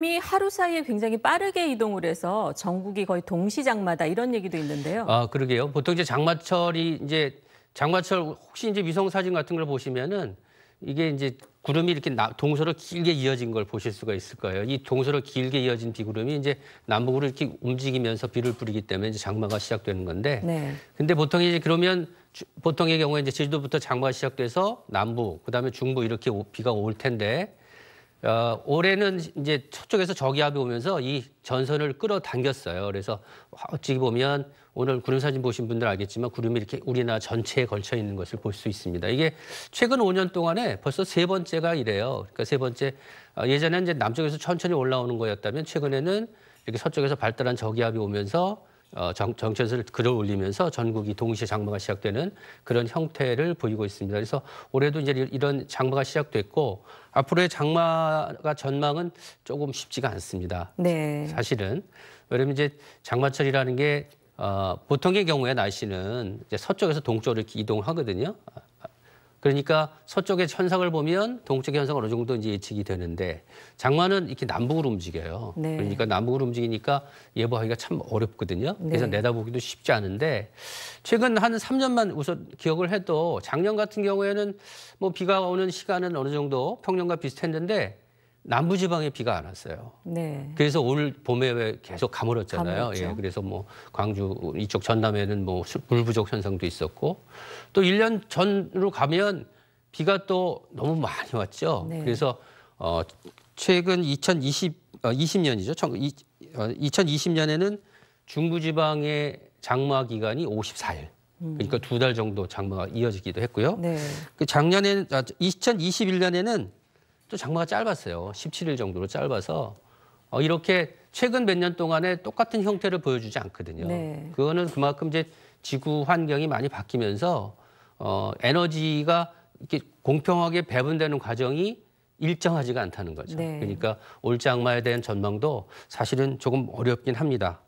이 하루 사이에 굉장히 빠르게 이동을 해서 전국이 거의 동시장마다 이런 얘기도 있는데요. 아 그러게요. 보통 이제 장마철이 이제 장마철 혹시 이제 위성 사진 같은 걸 보시면은 이게 이제 구름이 이렇게 동서로 길게 이어진 걸 보실 수가 있을 거예요. 이 동서로 길게 이어진 비구름이 이제 남북으로 이렇게 움직이면서 비를 뿌리기 때문에 이제 장마가 시작되는 건데. 네. 근데 보통 이제 그러면 보통의 경우에 이제 제주도부터 장마가 시작돼서 남부, 그다음에 중부 이렇게 비가 올 텐데 어, 올해는 이제 서쪽에서 저기압이 오면서 이 전선을 끌어당겼어요. 그래서 어찌 보면 오늘 구름 사진 보신 분들 알겠지만 구름이 이렇게 우리나라 전체에 걸쳐 있는 것을 볼 수 있습니다. 이게 최근 5년 동안에 벌써 세 번째가 이래요. 그러니까 세 번째 어, 예전에 이제 남쪽에서 천천히 올라오는 거였다면 최근에는 이렇게 서쪽에서 발달한 저기압이 오면서 어, 정, 정선을 끌어올리면서 전국이 동시에 장마가 시작되는 그런 형태를 보이고 있습니다. 그래서 올해도 이제 이런 장마가 시작됐고 앞으로의 장마가 전망은 조금 쉽지가 않습니다. 네. 사실은 왜냐면 이제 장마철이라는 게 어, 보통의 경우에 날씨는 이제 서쪽에서 동쪽으로 이렇게 이동하거든요. 그러니까 서쪽의 천상을 보면 동쪽의 현상은 어느 정도 이제 예측이 되는데 장마는 이렇게 남북으로 움직여요. 네. 그러니까 남북으로 움직이니까 예보하기가 참 어렵거든요. 네. 그래서 내다보기도 쉽지 않은데 최근 한 3년만 우선 기억을 해도 작년 같은 경우에는 뭐 비가 오는 시간은 어느 정도 평년과 비슷했는데 남부지방에 비가 안 왔어요. 네. 그래서 올 봄에 계속 가물었잖아요. 가물었죠. 예, 그래서 뭐 광주 이쪽 전남에는 뭐물 부족 현상도 있었고 또 1년 전으로 가면 비가 또 너무 많이 왔죠. 네. 그래서 어, 최근 2020 어, 20년이죠. 2020년에는 어, 중부지방의 장마 기간이 54일. 음. 그러니까 두 달 정도 장마가 이어지기도 했고요. 네. 그 작년에 2021년에는 아, 또 장마가 짧았어요. 17일 정도로 짧아서 어, 이렇게 최근 몇 년 동안에 똑같은 형태를 보여주지 않거든요. 네. 그거는 그만큼 이제 지구 환경이 많이 바뀌면서 어, 에너지가 이렇게 공평하게 배분되는 과정이 일정하지가 않다는 거죠. 네. 그러니까 올 장마에 대한 전망도 사실은 조금 어렵긴 합니다.